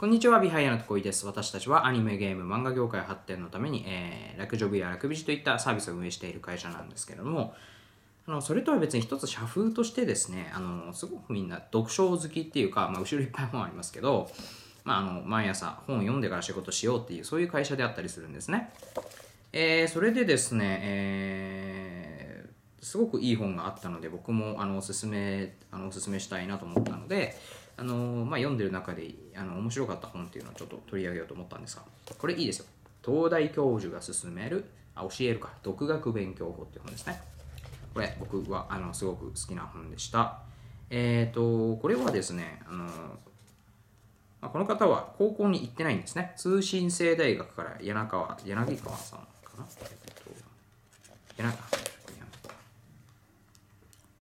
こんにちは、ビハイヤのとこいです。私たちはアニメ、ゲーム、漫画業界発展のために、えー、落クジョブや落クビジといったサービスを運営している会社なんですけれども、あのそれとは別に一つ社風としてですね、あのすごくみんな読書好きっていうか、まあ、後ろいっぱい本ありますけど、まあ、あの毎朝本読んでから仕事しようっていう、そういう会社であったりするんですね。えー、それでですね、えー、すごくいい本があったので、僕もあのおすすめあのおすすめしたいなと思ったので、あのまあ、読んでる中であの面白かった本っていうのをちょっと取り上げようと思ったんですが、これいいですよ。東大教授が勧める、あ、教えるか、独学勉強法っていう本ですね。これ僕はあのすごく好きな本でした。えっ、ー、と、これはですね、あのまあ、この方は高校に行ってないんですね。通信制大学から柳川、柳川さん